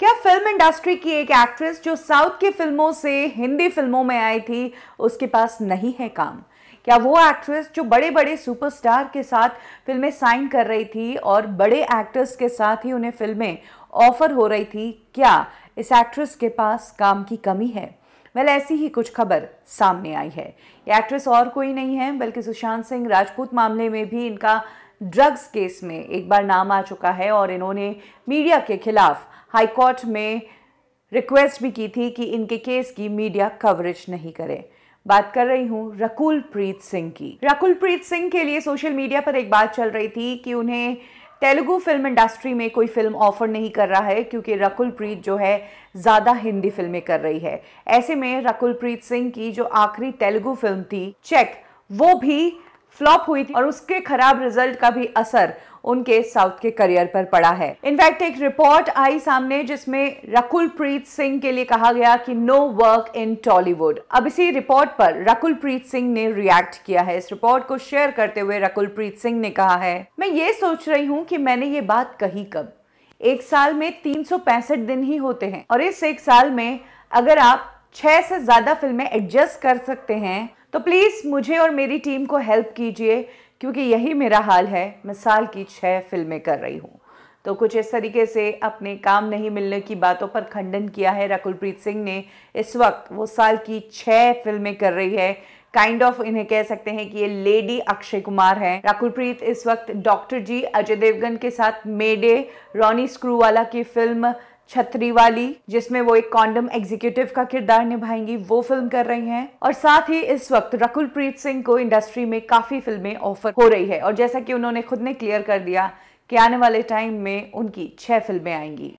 क्या film industry की एक एक्ट्रेस जो साउथ की फिल्मों से हिंदी फिल्मों में आई थी उसके पास नहीं है काम क्या वो एक्ट्रेस जो बड़े बड़े सुपरस्टार के साथ फिल्में साइन कर रही थी और बड़े एक्टर्स के साथ ही उन्हें फिल्में ऑफर हो रही थी क्या इस एक्ट्रेस के पास काम की कमी है वेल ऐसी ही कुछ खबर सामने आई है ये एक्ट्रेस और कोई नहीं है बल्कि सुशांत सिंह राजपूत मामले में भी इनका ड्रग्स केस में एक बार नाम आ चुका है और इन्होंने मीडिया के खिलाफ हाईकोर्ट में रिक्वेस्ट भी की थी कि इनके केस की मीडिया कवरेज नहीं करे बात कर रही हूँ रकुल प्रीत सिंह की रकुल प्रीत सिंह के लिए सोशल मीडिया पर एक बात चल रही थी कि उन्हें तेलुगु फिल्म इंडस्ट्री में कोई फिल्म ऑफर नहीं कर रहा है क्योंकि रकुल प्रीत जो है ज़्यादा हिंदी फिल्में कर रही है ऐसे में रकुल प्रीत सिंह की जो आखिरी तेलुगु फिल्म थी चेक वो भी फ्लॉप हुई थी और उसके खराब रिजल्ट का भी असर उनके साउथ के करियर पर पड़ा है इनफैक्ट एक रिपोर्ट आई सामने जिसमें रकुल प्रीत सिंह के लिए कहा गया कि नो वर्क इन टॉलीवुड अब इसी रिपोर्ट पर रकुल प्रीत सिंह ने रिएक्ट किया है इस रिपोर्ट को शेयर करते हुए रकुल प्रीत सिंह ने कहा है मैं ये सोच रही हूँ कि मैंने ये बात कही कब एक साल में तीन दिन ही होते हैं और इस एक साल में अगर आप छह से ज्यादा फिल्में एडजस्ट कर सकते हैं तो प्लीज़ मुझे और मेरी टीम को हेल्प कीजिए क्योंकि यही मेरा हाल है मैं साल की छः फिल्में कर रही हूँ तो कुछ इस तरीके से अपने काम नहीं मिलने की बातों पर खंडन किया है रकुलप्रीत सिंह ने इस वक्त वो साल की छः फिल्में कर रही है काइंड kind ऑफ of इन्हें कह सकते हैं कि ये लेडी अक्षय कुमार हैं राकुलप्रीत इस वक्त डॉक्टर जी अजय देवगन के साथ मेडे रॉनी स्क्रूवाला की फिल्म छतरी वाली जिसमें वो एक कॉन्डम एग्जीक्यूटिव का किरदार निभाएंगी वो फिल्म कर रही हैं और साथ ही इस वक्त रकुल प्रीत सिंह को इंडस्ट्री में काफ़ी फिल्में ऑफर हो रही है और जैसा कि उन्होंने खुद ने क्लियर कर दिया कि आने वाले टाइम में उनकी छह फिल्में आएंगी